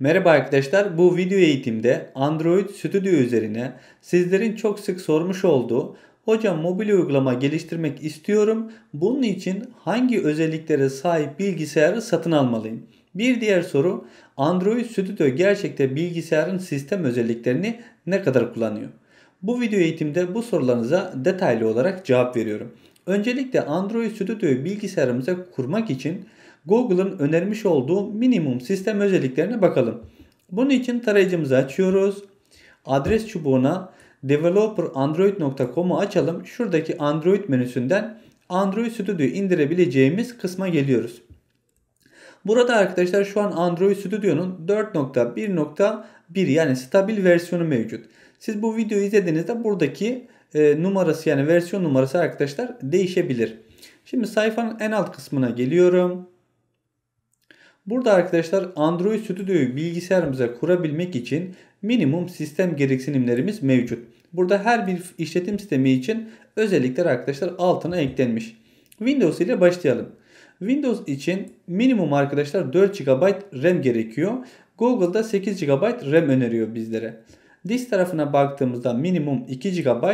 Merhaba arkadaşlar bu video eğitimde Android Studio üzerine sizlerin çok sık sormuş olduğu hocam mobil uygulama geliştirmek istiyorum bunun için hangi özelliklere sahip bilgisayarı satın almalıyım? Bir diğer soru Android Studio gerçekte bilgisayarın sistem özelliklerini ne kadar kullanıyor? Bu video eğitimde bu sorularınıza detaylı olarak cevap veriyorum. Öncelikle Android Studio'yu bilgisayarımıza kurmak için Google'ın önermiş olduğu minimum sistem özelliklerine bakalım. Bunun için tarayıcımızı açıyoruz. Adres çubuğuna developerandroid.com'u açalım. Şuradaki Android menüsünden Android Studio'yu indirebileceğimiz kısma geliyoruz. Burada arkadaşlar şu an Android Studio'nun 4.1.1 yani stabil versiyonu mevcut. Siz bu videoyu izlediğinizde buradaki e, numarası yani versiyon numarası arkadaşlar değişebilir. Şimdi sayfanın en alt kısmına geliyorum. Burada arkadaşlar Android Studio'yu bilgisayarımıza kurabilmek için minimum sistem gereksinimlerimiz mevcut. Burada her bir işletim sistemi için özellikler arkadaşlar altına eklenmiş. Windows ile başlayalım. Windows için minimum arkadaşlar 4 GB RAM gerekiyor. Google'da 8 GB RAM öneriyor bizlere. Disk tarafına baktığımızda minimum 2 GB,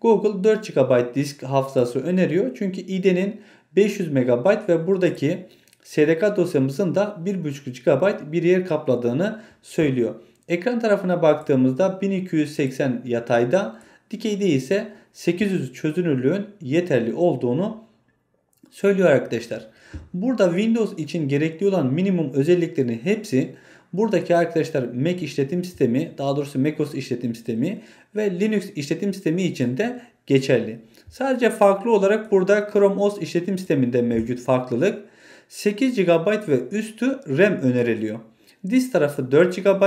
Google 4 GB disk hafızası öneriyor. Çünkü IDE'nin 500 MB ve buradaki SDK dosyamızın da 1.5 GB bir yer kapladığını söylüyor. Ekran tarafına baktığımızda 1280 yatayda, dikeyde ise 800 çözünürlüğün yeterli olduğunu söylüyor arkadaşlar. Burada Windows için gerekli olan minimum özelliklerin hepsi buradaki arkadaşlar Mac işletim sistemi, daha doğrusu macOS işletim sistemi ve Linux işletim sistemi için de geçerli. Sadece farklı olarak burada Chrome OS işletim sisteminde mevcut farklılık 8 GB ve üstü RAM öneriliyor. Disk tarafı 4 GB,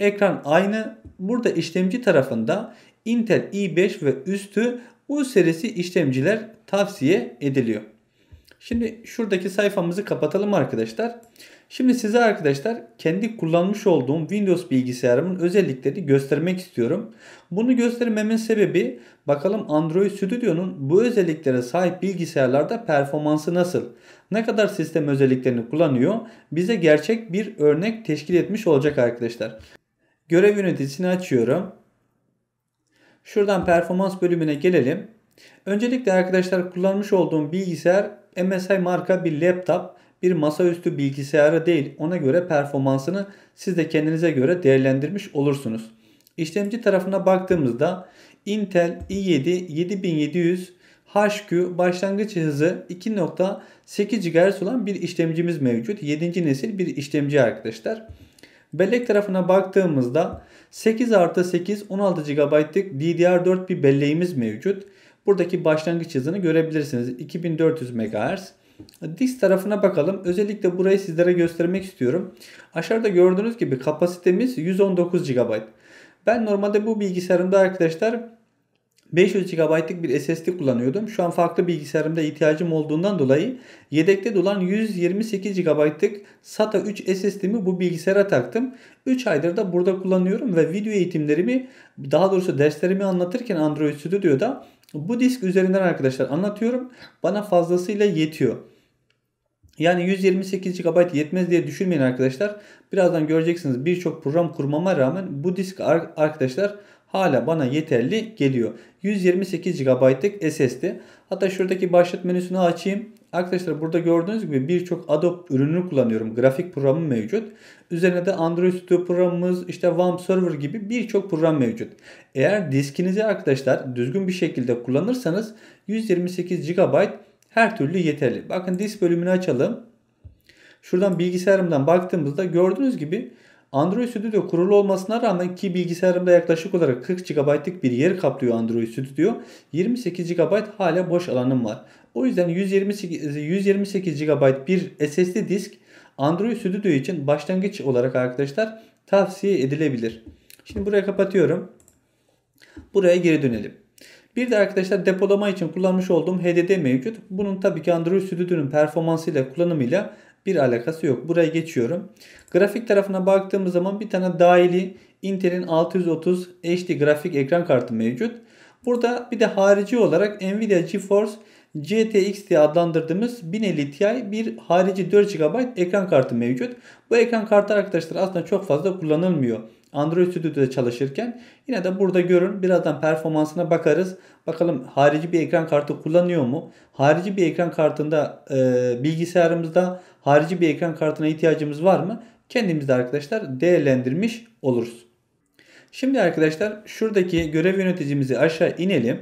ekran aynı. Burada işlemci tarafında Intel i5 ve üstü U serisi işlemciler tavsiye ediliyor. Şimdi şuradaki sayfamızı kapatalım arkadaşlar. Şimdi size arkadaşlar kendi kullanmış olduğum Windows bilgisayarımın özelliklerini göstermek istiyorum. Bunu göstermemin sebebi bakalım Android Studio'nun bu özelliklere sahip bilgisayarlarda performansı nasıl? Ne kadar sistem özelliklerini kullanıyor? Bize gerçek bir örnek teşkil etmiş olacak arkadaşlar. Görev yöneticisini açıyorum. Şuradan performans bölümüne gelelim. Öncelikle arkadaşlar kullanmış olduğum bilgisayar MSI marka bir laptop bir masaüstü bilgisayarı değil ona göre performansını siz de kendinize göre değerlendirmiş olursunuz. İşlemci tarafına baktığımızda Intel i7 7700 HQ başlangıç hızı 2.8 GHz olan bir işlemcimiz mevcut. 7. nesil bir işlemci arkadaşlar. Bellek tarafına baktığımızda 8 artı 8 16 GB'lık DDR4 bir belleğimiz mevcut. Buradaki başlangıç hızını görebilirsiniz. 2400 MHz. Disk tarafına bakalım. Özellikle burayı sizlere göstermek istiyorum. Aşağıda gördüğünüz gibi kapasitemiz 119 GB. Ben normalde bu bilgisayarımda arkadaşlar 500 GB'lık bir SSD kullanıyordum. Şu an farklı bilgisayarımda ihtiyacım olduğundan dolayı yedekte dolan 128 GB'lık SATA 3 SSD'mi bu bilgisayara taktım. 3 aydır da burada kullanıyorum ve video eğitimlerimi daha doğrusu derslerimi anlatırken Android Studio'da bu disk üzerinden arkadaşlar anlatıyorum. Bana fazlasıyla yetiyor. Yani 128 GB yetmez diye düşünmeyin arkadaşlar. Birazdan göreceksiniz birçok program kurmama rağmen bu disk arkadaşlar hala bana yeterli geliyor. 128 GB'lık SSD. Hatta şuradaki başlat menüsünü açayım. Arkadaşlar burada gördüğünüz gibi birçok Adobe ürünü kullanıyorum. Grafik programı mevcut. Üzerine de Android Studio programımız, işte WAMP Server gibi birçok program mevcut. Eğer diskinizi arkadaşlar düzgün bir şekilde kullanırsanız 128 GB her türlü yeterli. Bakın disk bölümünü açalım. Şuradan bilgisayarımdan baktığımızda gördüğünüz gibi Android Studio kurulu olmasına rağmen ki bilgisayarımda yaklaşık olarak 40 GB'lık bir yer kaplıyor Android Studio. 28 GB hala boş alanım var. O yüzden 128, 128 GB bir SSD disk Android Studio için başlangıç olarak arkadaşlar tavsiye edilebilir. Şimdi buraya kapatıyorum. Buraya geri dönelim. Bir de arkadaşlar depolama için kullanmış olduğum HDD mevcut. Bunun tabii ki Android Studio'nun performansıyla kullanımıyla bir alakası yok. Buraya geçiyorum. Grafik tarafına baktığımız zaman bir tane dahili Intel'in 630 HD grafik ekran kartı mevcut. Burada bir de harici olarak Nvidia GeForce GTX diye adlandırdığımız 1050 Ti bir harici 4 GB ekran kartı mevcut. Bu ekran kartı arkadaşlar aslında çok fazla kullanılmıyor. Android Studio'da çalışırken yine de burada görün. Birazdan performansına bakarız. Bakalım harici bir ekran kartı kullanıyor mu? Harici bir ekran kartında e, bilgisayarımızda harici bir ekran kartına ihtiyacımız var mı? Kendimiz de arkadaşlar değerlendirmiş oluruz. Şimdi arkadaşlar şuradaki görev yöneticimizi aşağı inelim.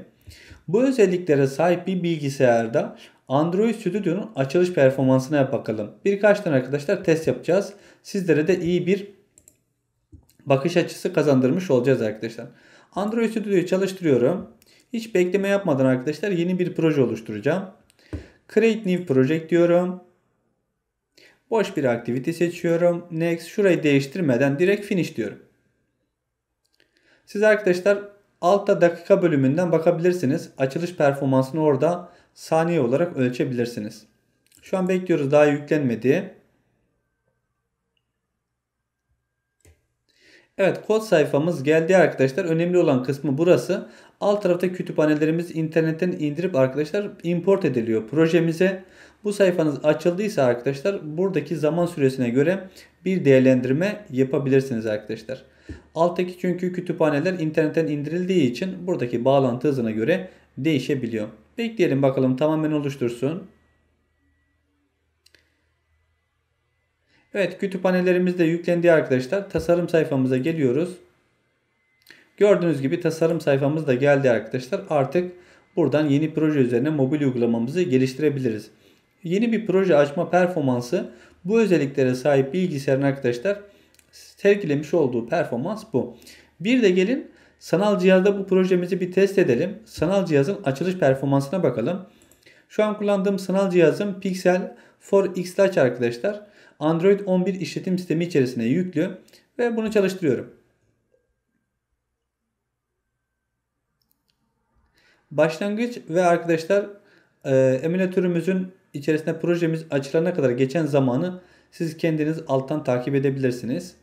Bu özelliklere sahip bir bilgisayarda Android Studio'nun açılış performansına bakalım. Birkaç tane arkadaşlar test yapacağız. Sizlere de iyi bir bakış açısı kazandırmış olacağız arkadaşlar. Android Studio'yu çalıştırıyorum. Hiç bekleme yapmadan arkadaşlar yeni bir proje oluşturacağım. Create New Project diyorum. Boş bir Activity seçiyorum. Next şurayı değiştirmeden direkt finish diyorum. Siz arkadaşlar altta dakika bölümünden bakabilirsiniz. Açılış performansını orada saniye olarak ölçebilirsiniz. Şu an bekliyoruz daha yüklenmedi. Evet kod sayfamız geldi arkadaşlar. Önemli olan kısmı burası. Alt tarafta kütüphanelerimiz internetten indirip arkadaşlar import ediliyor projemize. Bu sayfanız açıldıysa arkadaşlar buradaki zaman süresine göre bir değerlendirme yapabilirsiniz arkadaşlar. Alttaki çünkü kütüphaneler internetten indirildiği için buradaki bağlantı hızına göre değişebiliyor. Bekleyelim bakalım tamamen oluştursun. Evet kütüphanelerimiz de yüklendi arkadaşlar. Tasarım sayfamıza geliyoruz. Gördüğünüz gibi tasarım sayfamız da geldi arkadaşlar. Artık buradan yeni proje üzerine mobil uygulamamızı geliştirebiliriz. Yeni bir proje açma performansı bu özelliklere sahip bilgisayarın arkadaşlar sergilemiş olduğu performans bu. Bir de gelin sanal cihazda bu projemizi bir test edelim. Sanal cihazın açılış performansına bakalım. Şu an kullandığım sanal cihazım Pixel 4 X Lite arkadaşlar. Android 11 işletim sistemi içerisine yüklü ve bunu çalıştırıyorum. Başlangıç ve arkadaşlar e, emülatörümüzün içerisinde projemiz açılana kadar geçen zamanı siz kendiniz alttan takip edebilirsiniz.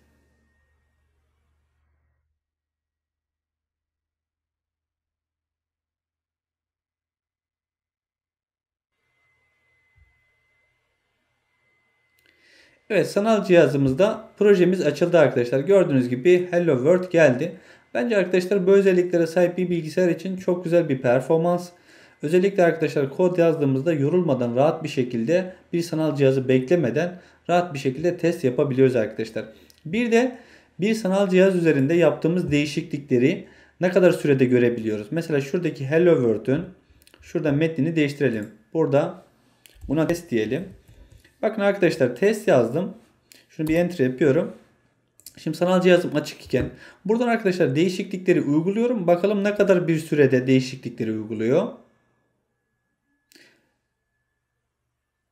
Evet sanal cihazımızda projemiz açıldı arkadaşlar. Gördüğünüz gibi Hello World geldi. Bence arkadaşlar bu özelliklere sahip bir bilgisayar için çok güzel bir performans. Özellikle arkadaşlar kod yazdığımızda yorulmadan rahat bir şekilde bir sanal cihazı beklemeden rahat bir şekilde test yapabiliyoruz arkadaşlar. Bir de bir sanal cihaz üzerinde yaptığımız değişiklikleri ne kadar sürede görebiliyoruz. Mesela şuradaki Hello World'ün şurada metnini değiştirelim. Burada buna test diyelim. Bakın arkadaşlar test yazdım. Şunu bir enter yapıyorum. Şimdi sanal cihazım açık iken buradan arkadaşlar değişiklikleri uyguluyorum. Bakalım ne kadar bir sürede değişiklikleri uyguluyor.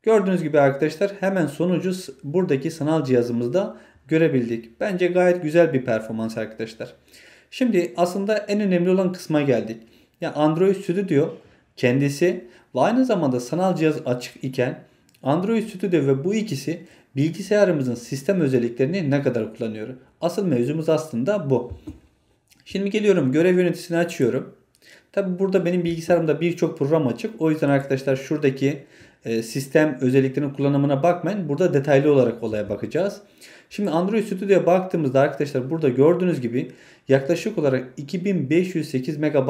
Gördüğünüz gibi arkadaşlar hemen sonucu buradaki sanal cihazımızda görebildik. Bence gayet güzel bir performans arkadaşlar. Şimdi aslında en önemli olan kısma geldik. Yani Android Studio kendisi ve aynı zamanda sanal cihaz açık iken Android Studio ve bu ikisi bilgisayarımızın sistem özelliklerini ne kadar kullanıyor? Asıl mevzumuz aslında bu. Şimdi geliyorum görev yöneticisini açıyorum. Tabi burada benim bilgisayarımda birçok program açık. O yüzden arkadaşlar şuradaki e, sistem özelliklerinin kullanımına bakmayın. Burada detaylı olarak olaya bakacağız. Şimdi Android Studio'ya baktığımızda arkadaşlar burada gördüğünüz gibi Yaklaşık olarak 2508 MB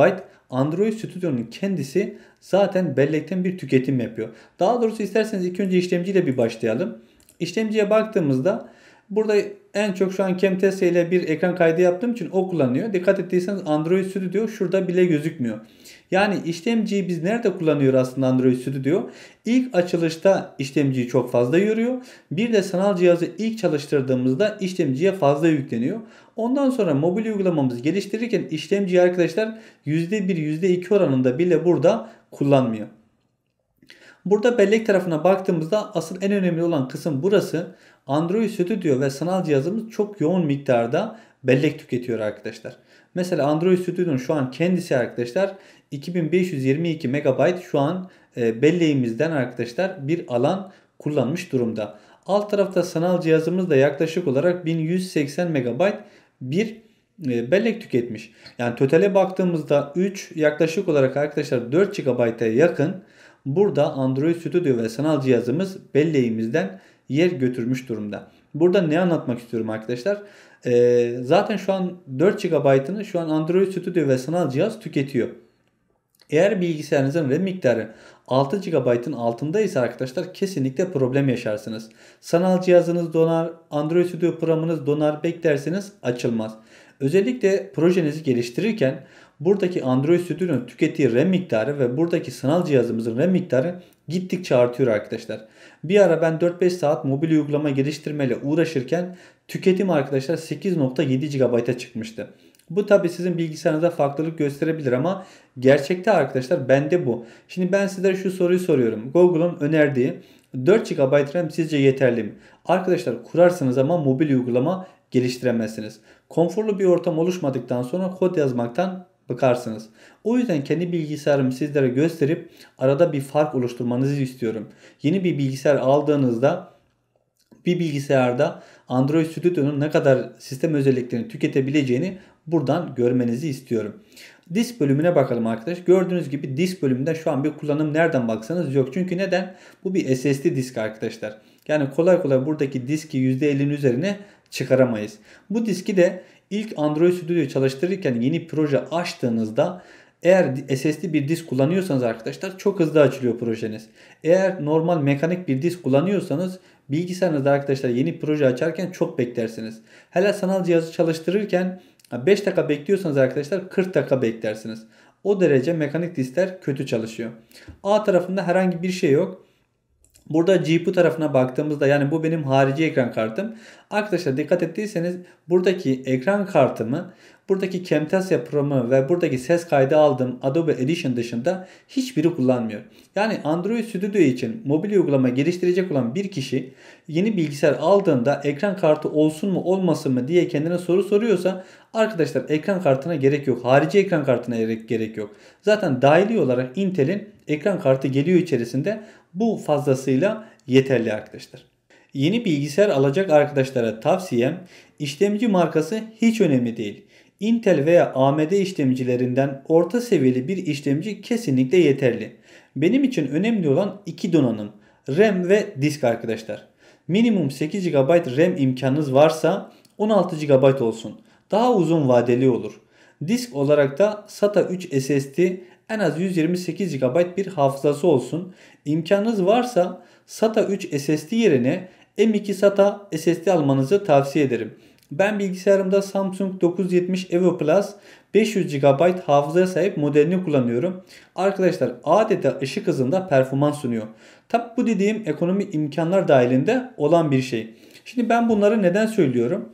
Android Studio'nun kendisi zaten bellekten bir tüketim yapıyor. Daha doğrusu isterseniz ilk önce işlemciyle bir başlayalım. İşlemciye baktığımızda burada en çok şu an Camtasia ile bir ekran kaydı yaptığım için o kullanıyor. Dikkat ettiyseniz Android Studio şurada bile gözükmüyor. Yani işlemciyi biz nerede kullanıyoruz aslında Android Studio? İlk açılışta işlemciyi çok fazla yoruyor. Bir de sanal cihazı ilk çalıştırdığımızda işlemciye fazla yükleniyor. Ondan sonra mobil uygulamamızı geliştirirken işlemciyi arkadaşlar %1 %2 oranında bile burada kullanmıyor. Burada bellek tarafına baktığımızda asıl en önemli olan kısım burası. Android Studio ve sanal cihazımız çok yoğun miktarda bellek tüketiyor arkadaşlar. Mesela Android Studio'nun şu an kendisi arkadaşlar 2522 MB şu an e, belleğimizden arkadaşlar bir alan kullanmış durumda. Alt tarafta sanal cihazımız da yaklaşık olarak 1180 MB bir e, bellek tüketmiş. Yani totale baktığımızda 3 yaklaşık olarak arkadaşlar 4 GB'a yakın burada Android Studio ve sanal cihazımız belleğimizden yer götürmüş durumda. Burada ne anlatmak istiyorum arkadaşlar? Ee, zaten şu an 4 GB'ını şu an Android Studio ve sanal cihaz tüketiyor. Eğer bilgisayarınızın RAM miktarı 6 GB'ın altındaysa arkadaşlar kesinlikle problem yaşarsınız. Sanal cihazınız donar, Android Studio programınız donar beklerseniz açılmaz. Özellikle projenizi geliştirirken buradaki Android Studio'nun tükettiği RAM miktarı ve buradaki sanal cihazımızın RAM miktarı gittikçe artıyor arkadaşlar. Bir ara ben 4-5 saat mobil uygulama geliştirmeyle uğraşırken tüketim arkadaşlar 8.7 GB'a çıkmıştı. Bu tabii sizin bilgisayarınızda farklılık gösterebilir ama gerçekte arkadaşlar bende bu. Şimdi ben sizlere şu soruyu soruyorum. Google'un önerdiği 4 GB RAM sizce yeterli mi? Arkadaşlar kurarsınız ama mobil uygulama geliştiremezsiniz. Konforlu bir ortam oluşmadıktan sonra kod yazmaktan bakarsınız. O yüzden kendi bilgisayarımı sizlere gösterip arada bir fark oluşturmanızı istiyorum. Yeni bir bilgisayar aldığınızda bir bilgisayarda Android Studio'nun ne kadar sistem özelliklerini tüketebileceğini buradan görmenizi istiyorum. Disk bölümüne bakalım arkadaş. Gördüğünüz gibi disk bölümünde şu an bir kullanım nereden baksanız yok. Çünkü neden? Bu bir SSD disk arkadaşlar. Yani kolay kolay buradaki diski %50'nin üzerine çıkaramayız. Bu diski de ilk Android Studio'yu çalıştırırken yeni proje açtığınızda eğer SSD bir disk kullanıyorsanız arkadaşlar çok hızlı açılıyor projeniz. Eğer normal mekanik bir disk kullanıyorsanız Bilgisayarınızda arkadaşlar yeni proje açarken çok beklersiniz. Hele sanal cihazı çalıştırırken 5 dakika bekliyorsanız arkadaşlar 40 dakika beklersiniz. O derece mekanik diskler kötü çalışıyor. A tarafında herhangi bir şey yok. Burada GPU tarafına baktığımızda yani bu benim harici ekran kartım. Arkadaşlar dikkat ettiyseniz buradaki ekran kartımı buradaki Camtasia Pro'mu ve buradaki ses kaydı aldığım Adobe Edition dışında hiçbiri kullanmıyor. Yani Android Studio için mobil uygulama geliştirecek olan bir kişi yeni bilgisayar aldığında ekran kartı olsun mu olmasın mı diye kendine soru soruyorsa arkadaşlar ekran kartına gerek yok. Harici ekran kartına gerek yok. Zaten dahili olarak Intel'in ekran kartı geliyor içerisinde bu fazlasıyla yeterli arkadaşlar. Yeni bilgisayar alacak arkadaşlara tavsiyem işlemci markası hiç önemli değil. Intel veya AMD işlemcilerinden orta seviyeli bir işlemci kesinlikle yeterli. Benim için önemli olan iki donanım. RAM ve disk arkadaşlar. Minimum 8 GB RAM imkanınız varsa 16 GB olsun. Daha uzun vadeli olur. Disk olarak da SATA 3 SSD en az 128 GB bir hafızası olsun. İmkanınız varsa SATA 3 SSD yerine M2 SATA SSD almanızı tavsiye ederim. Ben bilgisayarımda Samsung 970 Evo Plus 500 GB hafızaya sahip modelini kullanıyorum. Arkadaşlar adeta ışık hızında performans sunuyor. Tabi bu dediğim ekonomi imkanlar dahilinde olan bir şey. Şimdi ben bunları neden söylüyorum?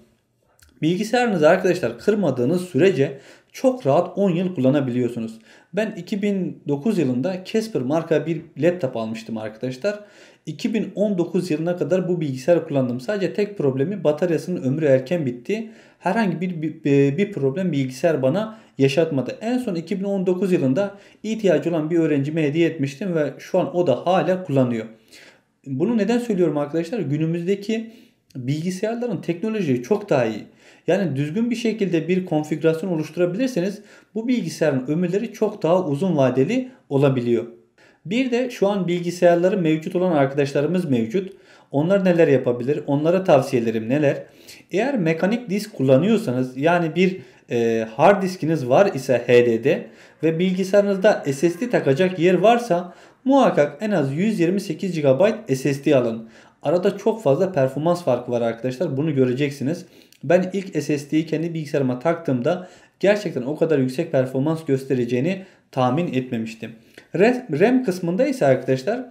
Bilgisayarınızı arkadaşlar kırmadığınız sürece çok rahat 10 yıl kullanabiliyorsunuz. Ben 2009 yılında Casper marka bir laptop almıştım arkadaşlar. 2019 yılına kadar bu bilgisayarı kullandım. Sadece tek problemi bataryasının ömrü erken bitti. Herhangi bir, bir, e, bir problem bilgisayar bana yaşatmadı. En son 2019 yılında ihtiyacı olan bir öğrencime hediye etmiştim ve şu an o da hala kullanıyor. Bunu neden söylüyorum arkadaşlar? Günümüzdeki bilgisayarların teknolojiyi çok daha iyi. Yani düzgün bir şekilde bir konfigürasyon oluşturabilirseniz bu bilgisayarın ömürleri çok daha uzun vadeli olabiliyor. Bir de şu an bilgisayarları mevcut olan arkadaşlarımız mevcut. Onlar neler yapabilir? Onlara tavsiyelerim neler? Eğer mekanik disk kullanıyorsanız yani bir e, hard diskiniz var ise HDD ve bilgisayarınızda SSD takacak yer varsa muhakkak en az 128 GB SSD alın. Arada çok fazla performans farkı var arkadaşlar. Bunu göreceksiniz. Ben ilk SSD'yi kendi bilgisayarıma taktığımda gerçekten o kadar yüksek performans göstereceğini tahmin etmemiştim. RAM kısmında ise arkadaşlar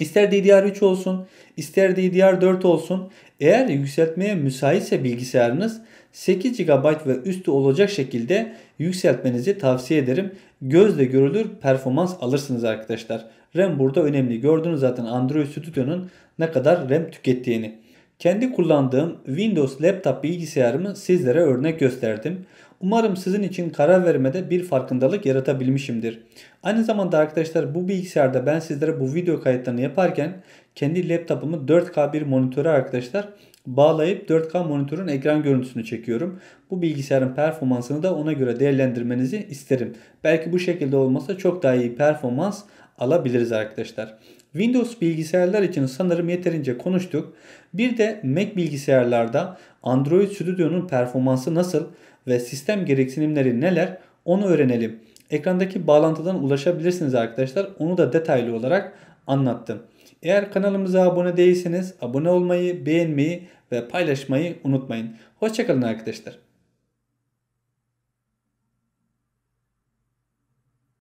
ister DDR3 olsun ister DDR4 olsun eğer yükseltmeye müsaitse bilgisayarınız 8 GB ve üstü olacak şekilde yükseltmenizi tavsiye ederim. Gözle görülür performans alırsınız arkadaşlar. RAM burada önemli. Gördünüz zaten Android Studio'nun ne kadar RAM tükettiğini. Kendi kullandığım Windows laptop bilgisayarımı sizlere örnek gösterdim. Umarım sizin için karar vermede bir farkındalık yaratabilmişimdir. Aynı zamanda arkadaşlar bu bilgisayarda ben sizlere bu video kayıtlarını yaparken kendi laptopumu 4K bir monitöre arkadaşlar bağlayıp 4K monitörün ekran görüntüsünü çekiyorum. Bu bilgisayarın performansını da ona göre değerlendirmenizi isterim. Belki bu şekilde olmasa çok daha iyi performans alabiliriz arkadaşlar. Windows bilgisayarlar için sanırım yeterince konuştuk. Bir de Mac bilgisayarlarda Android Studio'nun performansı nasıl ve sistem gereksinimleri neler onu öğrenelim. Ekrandaki bağlantıdan ulaşabilirsiniz arkadaşlar. Onu da detaylı olarak anlattım. Eğer kanalımıza abone değilseniz abone olmayı, beğenmeyi ve paylaşmayı unutmayın. Hoşçakalın arkadaşlar.